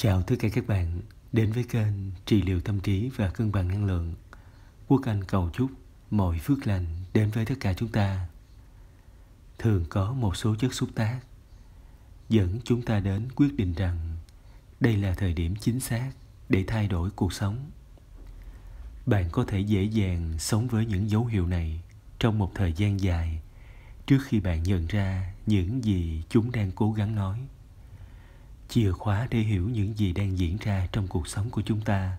Chào tất cả các bạn đến với kênh Trị liệu tâm trí và cân bằng năng lượng. Quốc Anh cầu chúc mọi phước lành đến với tất cả chúng ta. Thường có một số chất xúc tác dẫn chúng ta đến quyết định rằng đây là thời điểm chính xác để thay đổi cuộc sống. Bạn có thể dễ dàng sống với những dấu hiệu này trong một thời gian dài trước khi bạn nhận ra những gì chúng đang cố gắng nói chìa khóa để hiểu những gì đang diễn ra trong cuộc sống của chúng ta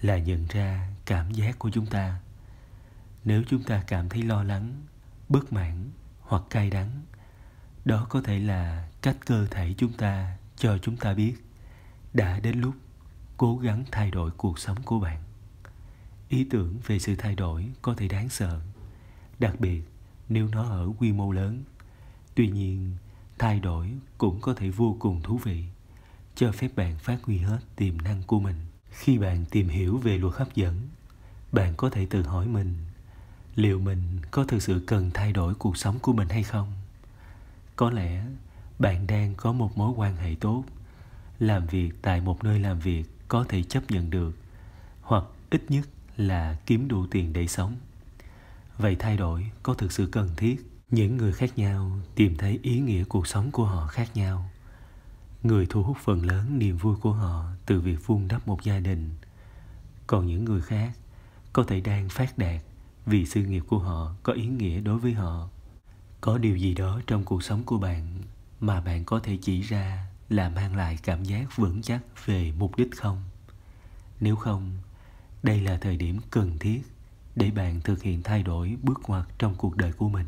là nhận ra cảm giác của chúng ta nếu chúng ta cảm thấy lo lắng bất mãn hoặc cay đắng đó có thể là cách cơ thể chúng ta cho chúng ta biết đã đến lúc cố gắng thay đổi cuộc sống của bạn ý tưởng về sự thay đổi có thể đáng sợ đặc biệt nếu nó ở quy mô lớn tuy nhiên thay đổi cũng có thể vô cùng thú vị cho phép bạn phát huy hết tiềm năng của mình khi bạn tìm hiểu về luật hấp dẫn bạn có thể tự hỏi mình liệu mình có thực sự cần thay đổi cuộc sống của mình hay không có lẽ bạn đang có một mối quan hệ tốt làm việc tại một nơi làm việc có thể chấp nhận được hoặc ít nhất là kiếm đủ tiền để sống vậy thay đổi có thực sự cần thiết những người khác nhau tìm thấy ý nghĩa cuộc sống của họ khác nhau người thu hút phần lớn niềm vui của họ từ việc vun đắp một gia đình còn những người khác có thể đang phát đạt vì sự nghiệp của họ có ý nghĩa đối với họ có điều gì đó trong cuộc sống của bạn mà bạn có thể chỉ ra là mang lại cảm giác vững chắc về mục đích không nếu không đây là thời điểm cần thiết để bạn thực hiện thay đổi bước ngoặt trong cuộc đời của mình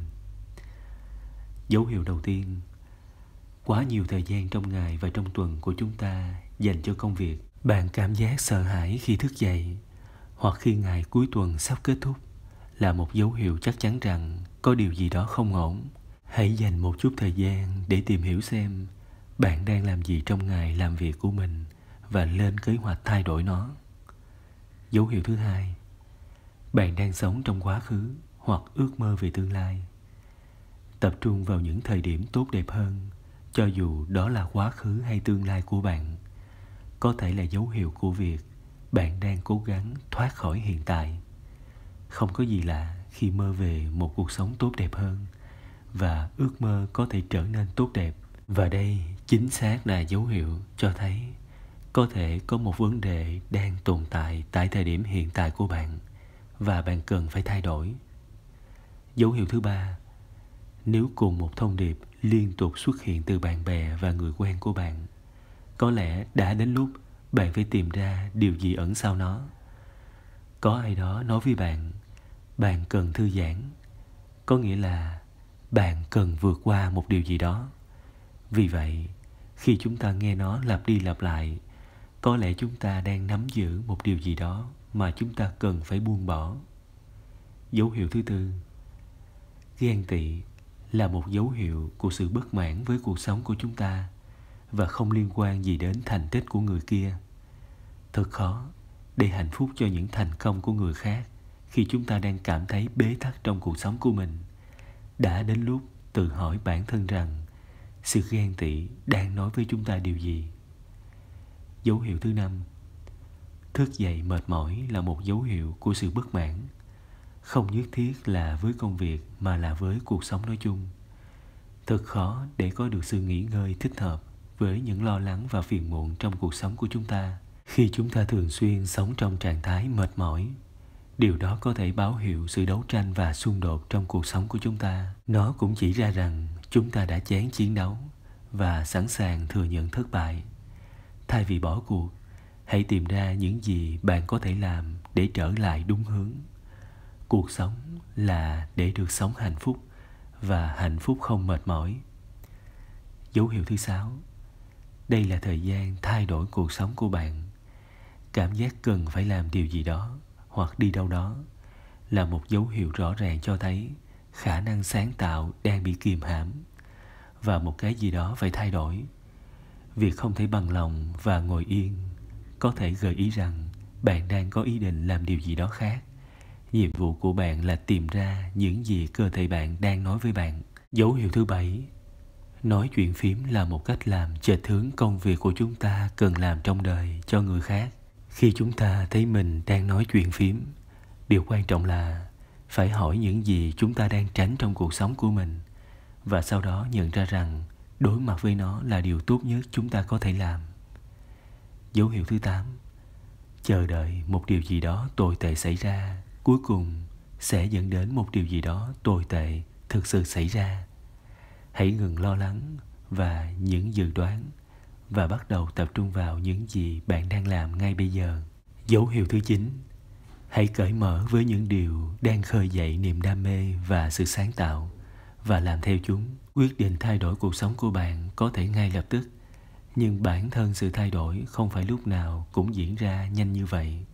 dấu hiệu đầu tiên quá nhiều thời gian trong ngày và trong tuần của chúng ta dành cho công việc bạn cảm giác sợ hãi khi thức dậy hoặc khi ngày cuối tuần sắp kết thúc là một dấu hiệu chắc chắn rằng có điều gì đó không ổn hãy dành một chút thời gian để tìm hiểu xem bạn đang làm gì trong ngày làm việc của mình và lên kế hoạch thay đổi nó dấu hiệu thứ hai bạn đang sống trong quá khứ hoặc ước mơ về tương lai tập trung vào những thời điểm tốt đẹp hơn cho dù đó là quá khứ hay tương lai của bạn có thể là dấu hiệu của việc bạn đang cố gắng thoát khỏi hiện tại không có gì lạ khi mơ về một cuộc sống tốt đẹp hơn và ước mơ có thể trở nên tốt đẹp và đây chính xác là dấu hiệu cho thấy có thể có một vấn đề đang tồn tại tại thời điểm hiện tại của bạn và bạn cần phải thay đổi dấu hiệu thứ ba nếu cùng một thông điệp liên tục xuất hiện từ bạn bè và người quen của bạn có lẽ đã đến lúc bạn phải tìm ra điều gì ẩn sau nó có ai đó nói với bạn bạn cần thư giãn có nghĩa là bạn cần vượt qua một điều gì đó vì vậy khi chúng ta nghe nó lặp đi lặp lại có lẽ chúng ta đang nắm giữ một điều gì đó mà chúng ta cần phải buông bỏ dấu hiệu thứ tư ghen tị là một dấu hiệu của sự bất mãn với cuộc sống của chúng ta và không liên quan gì đến thành tích của người kia thật khó để hạnh phúc cho những thành công của người khác khi chúng ta đang cảm thấy bế tắc trong cuộc sống của mình đã đến lúc tự hỏi bản thân rằng sự ghen tị đang nói với chúng ta điều gì dấu hiệu thứ năm thức dậy mệt mỏi là một dấu hiệu của sự bất mãn không nhất thiết là với công việc mà là với cuộc sống nói chung thật khó để có được sự nghỉ ngơi thích hợp với những lo lắng và phiền muộn trong cuộc sống của chúng ta khi chúng ta thường xuyên sống trong trạng thái mệt mỏi điều đó có thể báo hiệu sự đấu tranh và xung đột trong cuộc sống của chúng ta nó cũng chỉ ra rằng chúng ta đã chán chiến đấu và sẵn sàng thừa nhận thất bại thay vì bỏ cuộc hãy tìm ra những gì bạn có thể làm để trở lại đúng hướng cuộc sống là để được sống hạnh phúc và hạnh phúc không mệt mỏi dấu hiệu thứ sáu đây là thời gian thay đổi cuộc sống của bạn cảm giác cần phải làm điều gì đó hoặc đi đâu đó là một dấu hiệu rõ ràng cho thấy khả năng sáng tạo đang bị kìm hãm và một cái gì đó phải thay đổi việc không thể bằng lòng và ngồi yên có thể gợi ý rằng bạn đang có ý định làm điều gì đó khác nhiệm vụ của bạn là tìm ra những gì cơ thể bạn đang nói với bạn dấu hiệu thứ bảy nói chuyện phím là một cách làm chệch hướng công việc của chúng ta cần làm trong đời cho người khác khi chúng ta thấy mình đang nói chuyện phím điều quan trọng là phải hỏi những gì chúng ta đang tránh trong cuộc sống của mình và sau đó nhận ra rằng đối mặt với nó là điều tốt nhất chúng ta có thể làm dấu hiệu thứ tám chờ đợi một điều gì đó tồi tệ xảy ra cuối cùng sẽ dẫn đến một điều gì đó tồi tệ thực sự xảy ra hãy ngừng lo lắng và những dự đoán và bắt đầu tập trung vào những gì bạn đang làm ngay bây giờ dấu hiệu thứ chín hãy cởi mở với những điều đang khơi dậy niềm đam mê và sự sáng tạo và làm theo chúng quyết định thay đổi cuộc sống của bạn có thể ngay lập tức nhưng bản thân sự thay đổi không phải lúc nào cũng diễn ra nhanh như vậy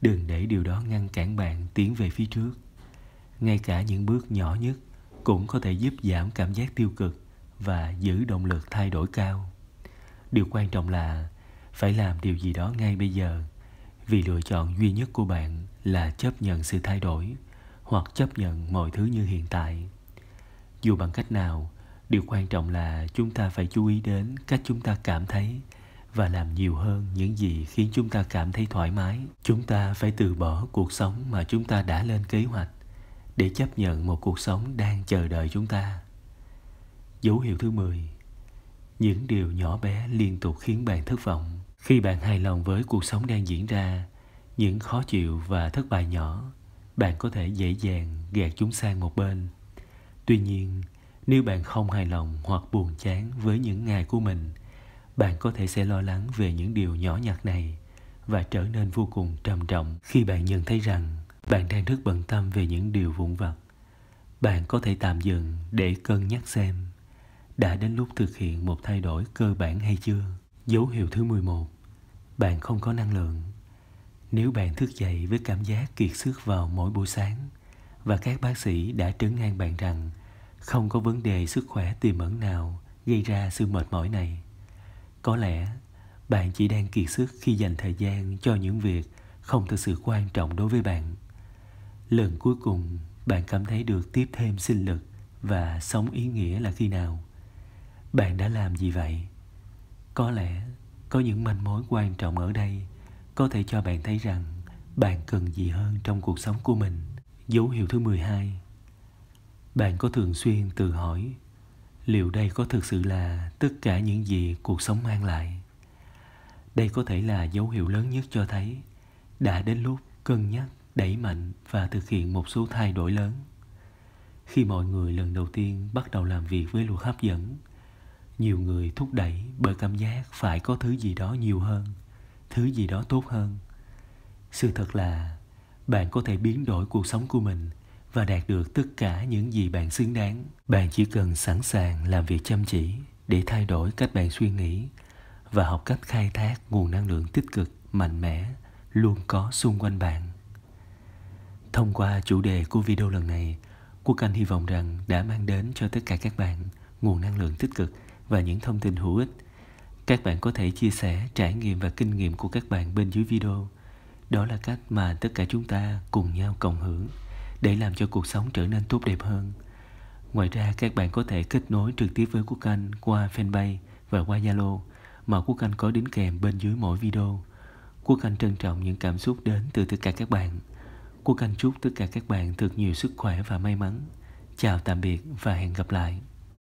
đừng để điều đó ngăn cản bạn tiến về phía trước ngay cả những bước nhỏ nhất cũng có thể giúp giảm cảm giác tiêu cực và giữ động lực thay đổi cao điều quan trọng là phải làm điều gì đó ngay bây giờ vì lựa chọn duy nhất của bạn là chấp nhận sự thay đổi hoặc chấp nhận mọi thứ như hiện tại dù bằng cách nào điều quan trọng là chúng ta phải chú ý đến cách chúng ta cảm thấy và làm nhiều hơn những gì khiến chúng ta cảm thấy thoải mái chúng ta phải từ bỏ cuộc sống mà chúng ta đã lên kế hoạch để chấp nhận một cuộc sống đang chờ đợi chúng ta dấu hiệu thứ 10 những điều nhỏ bé liên tục khiến bạn thất vọng khi bạn hài lòng với cuộc sống đang diễn ra những khó chịu và thất bại nhỏ bạn có thể dễ dàng gạt chúng sang một bên tuy nhiên nếu bạn không hài lòng hoặc buồn chán với những ngày của mình bạn có thể sẽ lo lắng về những điều nhỏ nhặt này và trở nên vô cùng trầm trọng khi bạn nhận thấy rằng bạn đang rất bận tâm về những điều vụn vặt bạn có thể tạm dừng để cân nhắc xem đã đến lúc thực hiện một thay đổi cơ bản hay chưa. Dấu hiệu thứ 11. Bạn không có năng lượng. Nếu bạn thức dậy với cảm giác kiệt sức vào mỗi buổi sáng và các bác sĩ đã trấn an bạn rằng không có vấn đề sức khỏe tiềm ẩn nào gây ra sự mệt mỏi này, có lẽ bạn chỉ đang kiệt sức khi dành thời gian cho những việc không thực sự quan trọng đối với bạn lần cuối cùng bạn cảm thấy được tiếp thêm sinh lực và sống ý nghĩa là khi nào bạn đã làm gì vậy có lẽ có những manh mối quan trọng ở đây có thể cho bạn thấy rằng bạn cần gì hơn trong cuộc sống của mình dấu hiệu thứ 12 bạn có thường xuyên tự hỏi liệu đây có thực sự là tất cả những gì cuộc sống mang lại đây có thể là dấu hiệu lớn nhất cho thấy đã đến lúc cân nhắc đẩy mạnh và thực hiện một số thay đổi lớn khi mọi người lần đầu tiên bắt đầu làm việc với luật hấp dẫn nhiều người thúc đẩy bởi cảm giác phải có thứ gì đó nhiều hơn thứ gì đó tốt hơn sự thật là bạn có thể biến đổi cuộc sống của mình và đạt được tất cả những gì bạn xứng đáng. Bạn chỉ cần sẵn sàng làm việc chăm chỉ để thay đổi cách bạn suy nghĩ và học cách khai thác nguồn năng lượng tích cực mạnh mẽ luôn có xung quanh bạn. Thông qua chủ đề của video lần này, Quốc Anh hy vọng rằng đã mang đến cho tất cả các bạn nguồn năng lượng tích cực và những thông tin hữu ích. Các bạn có thể chia sẻ trải nghiệm và kinh nghiệm của các bạn bên dưới video. Đó là cách mà tất cả chúng ta cùng nhau cộng hưởng để làm cho cuộc sống trở nên tốt đẹp hơn. Ngoài ra, các bạn có thể kết nối trực tiếp với Quốc Anh qua fanpage và qua Zalo mà Quốc Anh có đính kèm bên dưới mỗi video. Quốc Anh trân trọng những cảm xúc đến từ tất cả các bạn. Quốc Anh chúc tất cả các bạn thật nhiều sức khỏe và may mắn. Chào tạm biệt và hẹn gặp lại.